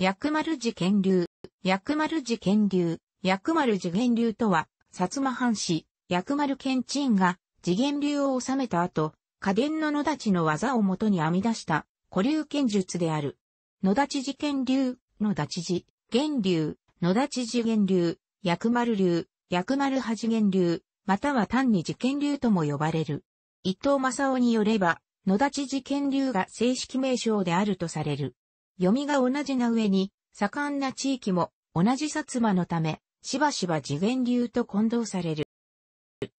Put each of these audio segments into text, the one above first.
薬丸寺建流、薬丸寺建流、薬丸寺源流とは、薩摩藩士、薬丸県鎮が、次元流を治めた後、家伝の野立の技をもとに編み出した、古流剣術である。野立寺剣流、野立寺、源流、野立寺源流、薬丸流、薬丸八源流、または単に寺剣流とも呼ばれる。伊藤正夫によれば、野立寺剣流が正式名称であるとされる。読みが同じな上に、盛んな地域も同じ薩摩のため、しばしば次元流と混同される。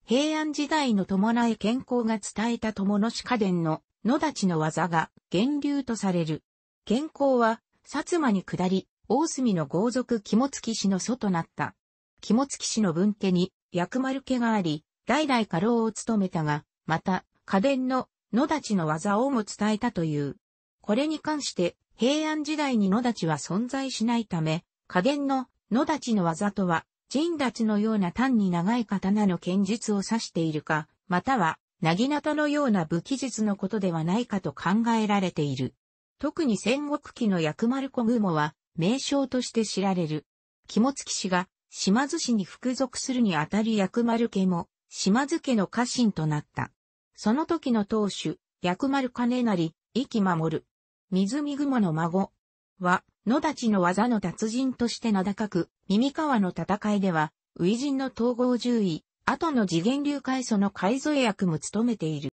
平安時代の伴い健康が伝えた友の鹿家伝の野立の技が源流とされる。健康は、薩摩に下り、大隅の豪族肝付氏の祖となった。肝付氏の分家に薬丸家があり、代々家老を務めたが、また、家伝の野立の技をも伝えたという。これに関して、平安時代に野立は存在しないため、下弦の野立の技とは、人立のような単に長い刀の剣術を指しているか、または、なぎなたのような武器術のことではないかと考えられている。特に戦国期の薬丸小雲は、名称として知られる。肝付氏が、島津氏に服属するにあたり薬丸家も、島津家の家臣となった。その時の当主、薬丸金成、生き守る、水見雲の孫は、野立の技の達人として名高く、耳川の戦いでは、初人の統合獣医、後の次元流階祖の改造役も務めている。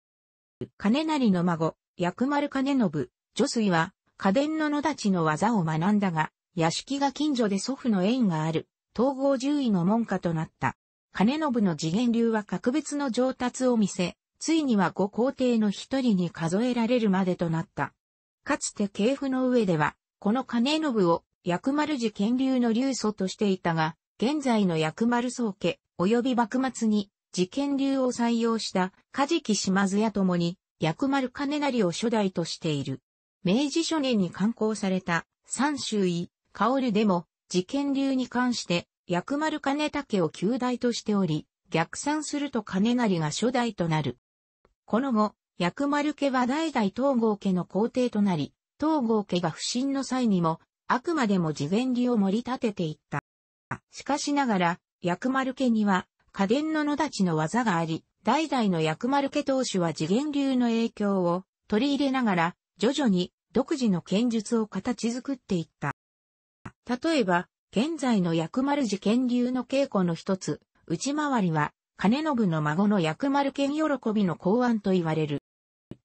金成の孫、薬丸金信、女水は、家電の野立の技を学んだが、屋敷が近所で祖父の縁がある、統合獣医の門下となった。金信の次元流は格別の上達を見せ、ついには五皇帝の一人に数えられるまでとなった。かつて系譜の上では、この金信を薬丸寺権流の流祖としていたが、現在の薬丸宗家、及び幕末に、事件流を採用した、梶木島津屋ともに、薬丸金成を初代としている。明治初年に刊行された、三州医、薫でも、事件流に関して、薬丸金武を旧代としており、逆算すると金成が初代となる。この後、薬丸家は代々東郷家の皇帝となり、東郷家が不審の際にも、あくまでも自然流を盛り立てていった。しかしながら、薬丸家には、家電の野立ちの技があり、代々の薬丸家当主は次元流の影響を取り入れながら、徐々に独自の剣術を形作っていった。例えば、現在の薬丸寺剣流の稽古の一つ、内回りは、金信の孫の薬丸剣喜びの考案と言われる。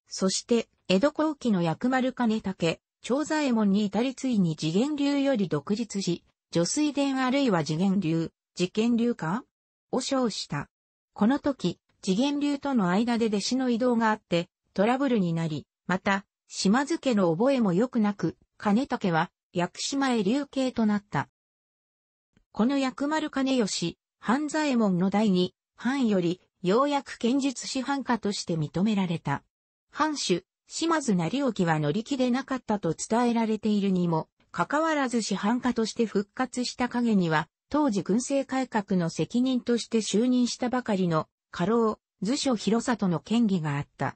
そして、江戸後期の薬丸金武、長左衛門に至りついに次元流より独立し、女水伝あるいは次元流、事件流かを称した。この時、次元流との間で弟子の移動があって、トラブルになり、また、島津家の覚えも良くなく、金武は、薬島へ流刑となった。この薬丸金義、半左衛門の代に、藩より、ようやく剣術師範家として認められた。藩主、島津成沖は乗り気でなかったと伝えられているにも、かかわらず市販家として復活した影には、当時軍政改革の責任として就任したばかりの、家老、図書広里の権議があった。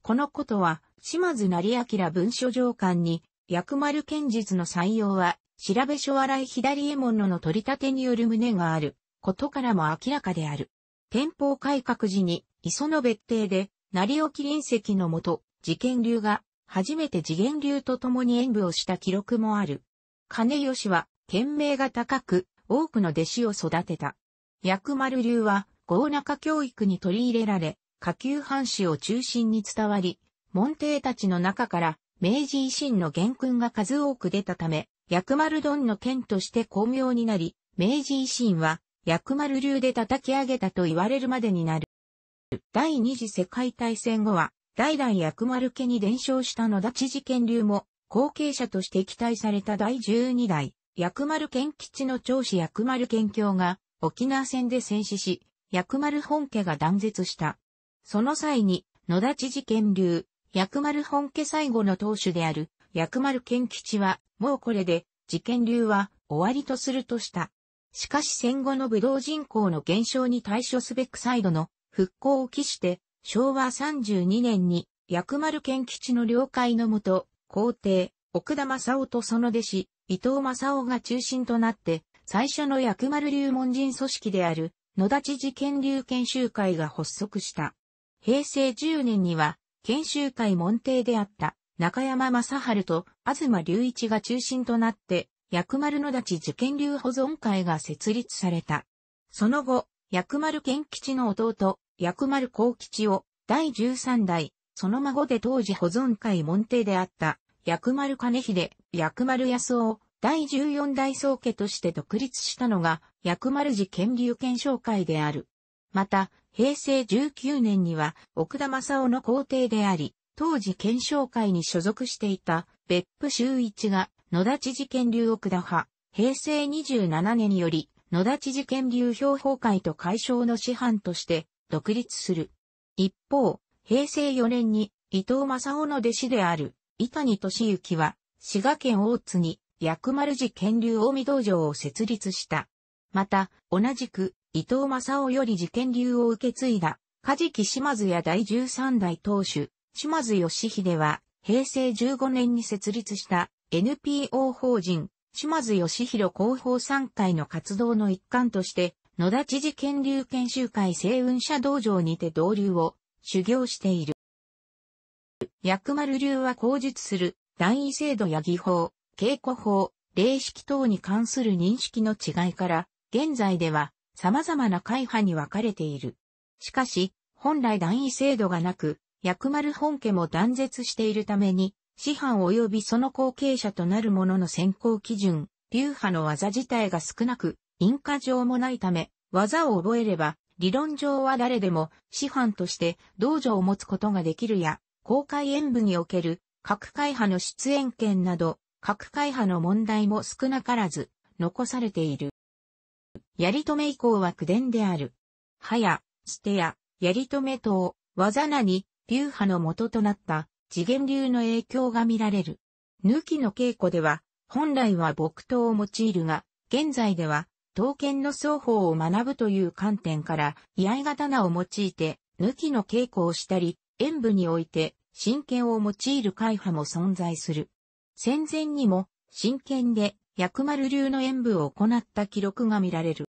このことは、島津成明文書上官に、薬丸剣術の採用は、調べ書洗い左衛門の取り立てによる旨がある、ことからも明らかである。天保改革時に、磯の別邸で、成尾麒麟石のもと、次元流が、初めて次元流と共に演武をした記録もある。金吉は、賢明が高く、多くの弟子を育てた。薬丸流は、豪中教育に取り入れられ、下級藩士を中心に伝わり、門弟たちの中から、明治維新の元君が数多く出たため、薬丸丼の剣として巧妙になり、明治維新は、薬丸流で叩き上げたと言われるまでになる。第二次世界大戦後は、代々薬丸家に伝承した野田知事権流も、後継者として期待された第十二代、薬丸県基地の長子薬丸県教が、沖縄戦で戦死し、薬丸本家が断絶した。その際に、野田知事権流、薬丸本家最後の当主である、薬丸県基地は、もうこれで、事件流は終わりとするとした。しかし戦後の武道人口の減少に対処すべく再度の復興を期して、昭和32年に薬丸県吉の了解のもと、皇帝、奥田正夫とその弟子、伊藤正夫が中心となって、最初の薬丸流門人組織である、野田知事流研修会が発足した。平成10年には、研修会門弟であった、中山正春と東隆一が中心となって、薬丸野立受験流保存会が設立された。その後、薬丸健吉の弟、薬丸幸吉を、第13代、その孫で当時保存会門弟であった、薬丸兼秀、薬丸康夫を、第14代宗家として独立したのが、薬丸寺県流県商会である。また、平成19年には、奥田正夫の皇帝であり、当時県商会に所属していた、別府修一が、野田知事県流奥田派、平成27年により、野田知事権流氷崩壊と解消の師範として独立する。一方、平成4年に伊藤正夫の弟子である伊谷敏行は滋賀県大津に薬丸寺権流大見道場を設立した。また、同じく伊藤正夫より寺権流を受け継いだ梶木島津や第13代当主、島津義秀は平成15年に設立した NPO 法人島津義弘広報参会の活動の一環として、野田知事県流研修会星雲社道場にて同流を修行している。薬丸流は口述する、段位制度や技法、稽古法、霊式等に関する認識の違いから、現在では様々な会派に分かれている。しかし、本来段位制度がなく、薬丸本家も断絶しているために、師範及びその後継者となる者の選考基準、流派の技自体が少なく、因果上もないため、技を覚えれば、理論上は誰でも、師範として道場を持つことができるや、公開演舞における、各会派の出演権など、各会派の問題も少なからず、残されている。やりとめ以降は苦伝である。はや、捨てや、やりとめ等、技なに、流派の元となった、次元流の影響が見られる。抜きの稽古では、本来は木刀を用いるが、現在では、刀剣の双方を学ぶという観点から、居合刀を用いて、抜きの稽古をしたり、演武において、真剣を用いる会派も存在する。戦前にも、真剣で、薬丸流の演武を行った記録が見られる。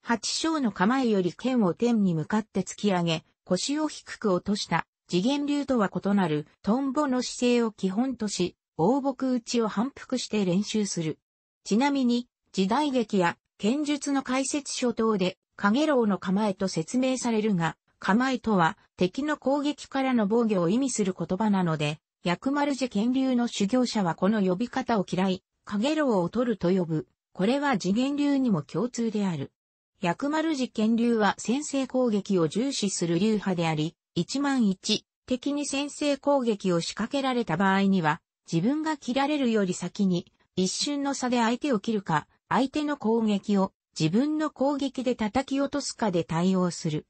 八章の構えより剣を天に向かって突き上げ、腰を低く落とした次元流とは異なるトンボの姿勢を基本とし、大木打ちを反復して練習する。ちなみに、時代劇や剣術の解説書等で、影楼の構えと説明されるが、構えとは敵の攻撃からの防御を意味する言葉なので、薬丸寺剣流の修行者はこの呼び方を嫌い、影楼を取ると呼ぶ。これは次元流にも共通である。薬丸寺剣流は先制攻撃を重視する流派であり、1万1敵に先制攻撃を仕掛けられた場合には、自分が切られるより先に、一瞬の差で相手を切るか、相手の攻撃を自分の攻撃で叩き落とすかで対応する。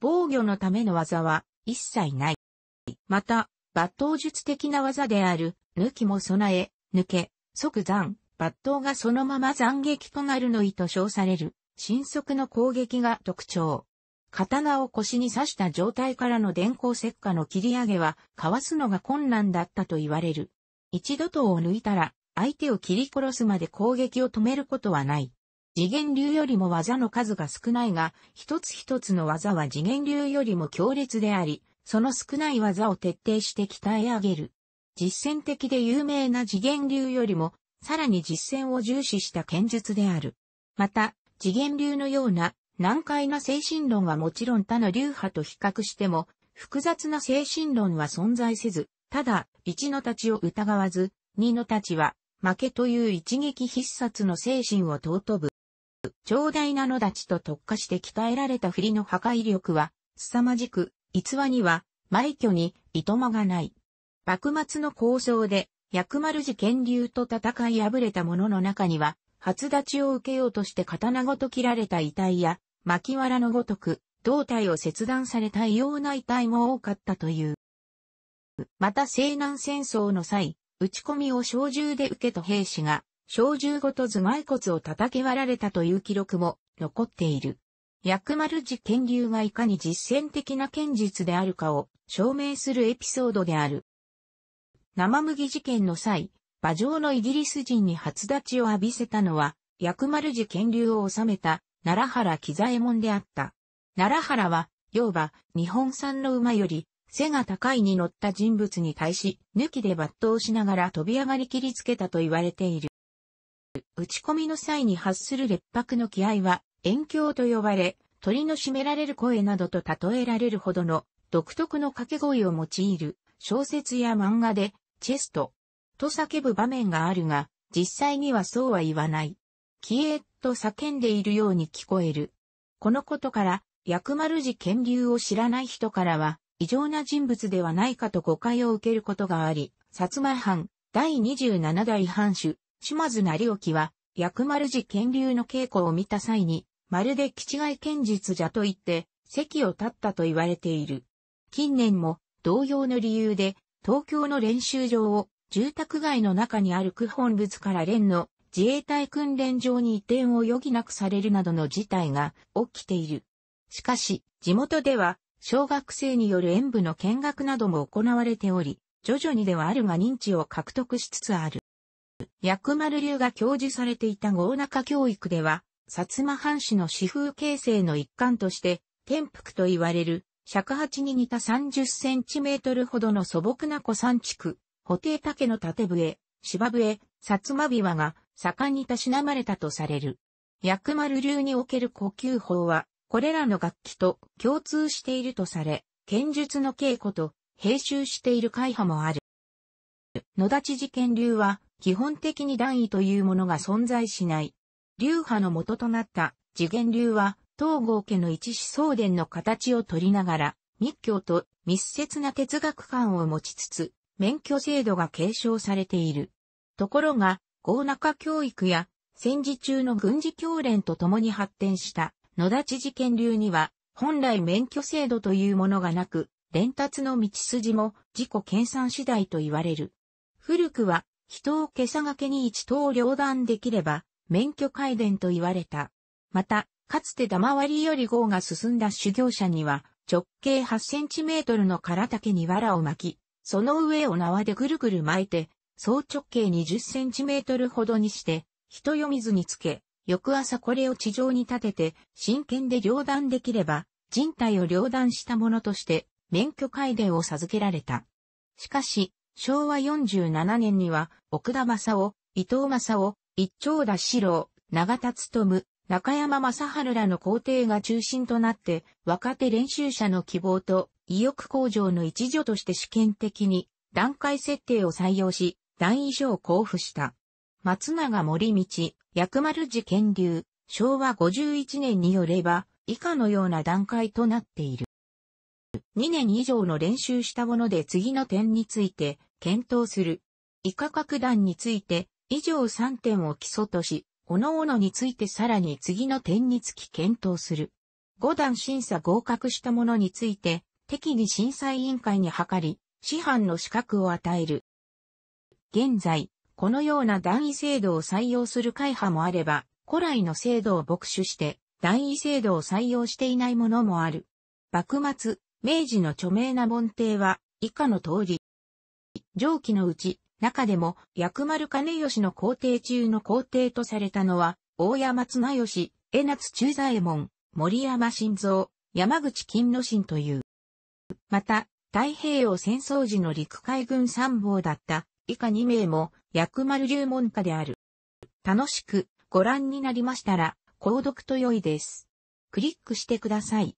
防御のための技は一切ない。また、抜刀術的な技である、抜きも備え、抜け、即残、抜刀がそのまま斬撃となるの意と称される、新速の攻撃が特徴。刀を腰に刺した状態からの電光石火の切り上げは、かわすのが困難だったと言われる。一度刀を抜いたら、相手を切り殺すまで攻撃を止めることはない。次元流よりも技の数が少ないが、一つ一つの技は次元流よりも強烈であり、その少ない技を徹底して鍛え上げる。実践的で有名な次元流よりも、さらに実践を重視した剣術である。また、次元流のような難解な精神論はもちろん他の流派と比較しても、複雑な精神論は存在せず、ただ、一の太刀を疑わず、二の太刀は、負けという一撃必殺の精神を尊ぶ。長大なの太ちと特化して鍛えられた振りの破壊力は、凄まじく、逸話には、埋挙に、いとまがない。幕末の構想で、薬丸寺剣流と戦い敗れた者の中には、初立ちを受けようとして刀ごと切られた遺体や、巻らのごとく、胴体を切断された異様な遺体も多かったという。また西南戦争の際、打ち込みを小銃で受けた兵士が、小銃ごと頭蓋骨を叩き割られたという記録も残っている。薬丸寺剣流がいかに実践的な剣術であるかを証明するエピソードである。生麦事件の際、馬上のイギリス人に初立ちを浴びせたのは、薬丸寺剣流を治めた奈良原喜左衛門であった。奈良原は、要は、日本産の馬より、背が高いに乗った人物に対し、抜きで抜刀しながら飛び上がり切りつけたと言われている。打ち込みの際に発する劣白の気合は、遠鏡と呼ばれ、鳥の締められる声などと例えられるほどの、独特の掛け声を用いる、小説や漫画で、チェスト、と叫ぶ場面があるが、実際にはそうは言わない。っと叫んでいるように聞こえる。このことから、薬丸寺権流を知らない人からは、異常な人物ではないかと誤解を受けることがあり、薩摩藩、第27代藩主、島津成興は、薬丸寺権流の稽古を見た際に、まるで気違い剣術じゃと言って、席を立ったと言われている。近年も、同様の理由で、東京の練習場を、住宅街の中にある区本物から連の自衛隊訓練場に移転を余儀なくされるなどの事態が起きている。しかし、地元では、小学生による演舞の見学なども行われており、徐々にではあるが認知を獲得しつつある。薬丸流が教授されていた豪中教育では、薩摩藩士の私風形成の一環として、天福と言われる、尺八に似た30センチメートルほどの素朴な古山地区、布定竹の縦笛、芝笛、薩摩琵琶が盛んにたしなまれたとされる。薬丸流における呼吸法は、これらの楽器と共通しているとされ、剣術の稽古と併集している会派もある。野立事件流は、基本的に段位というものが存在しない。流派の元となった次元流は、東郷家の一子相伝の形を取りながら、密教と密接な哲学観を持ちつつ、免許制度が継承されている。ところが、豪中教育や戦時中の軍事教練と共に発展した野田知事権流には、本来免許制度というものがなく、伝達の道筋も自己計算次第と言われる。古くは、人を袈裟掛けに一刀両断できれば、免許改伝と言われた。また、かつて玉割りより号が進んだ修行者には、直径8センチメートルの空竹に藁を巻き、その上を縄でぐるぐる巻いて、総直径20センチメートルほどにして、人よ水につけ、翌朝これを地上に立てて、真剣で両断できれば、人体を両断したものとして、免許改伝を授けられた。しかし、昭和47年には、奥田正夫、伊藤正夫、一丁田四郎、長田勤、中山正春らの皇帝が中心となって、若手練習者の希望と意欲向上の一助として試験的に段階設定を採用し、段位書を交付した。松永森道、薬丸寺建流、昭和51年によれば、以下のような段階となっている。2年以上の練習したもので次の点について検討する。以下各段について以上3点を基礎とし、各々についてさらに次の点につき検討する。5段審査合格したものについて適宜審査委員会に諮り、師範の資格を与える。現在、このような段位制度を採用する会派もあれば、古来の制度を牧手して、段位制度を採用していないものもある。幕末、明治の著名な門弟は、以下の通り。上記のうち、中でも、薬丸兼義の皇帝中の皇帝とされたのは、大山綱吉、江夏中左衛門、森山晋三、山口金之進という。また、太平洋戦争時の陸海軍参謀だった以下2名も薬丸流門下である。楽しくご覧になりましたら、購読と良いです。クリックしてください。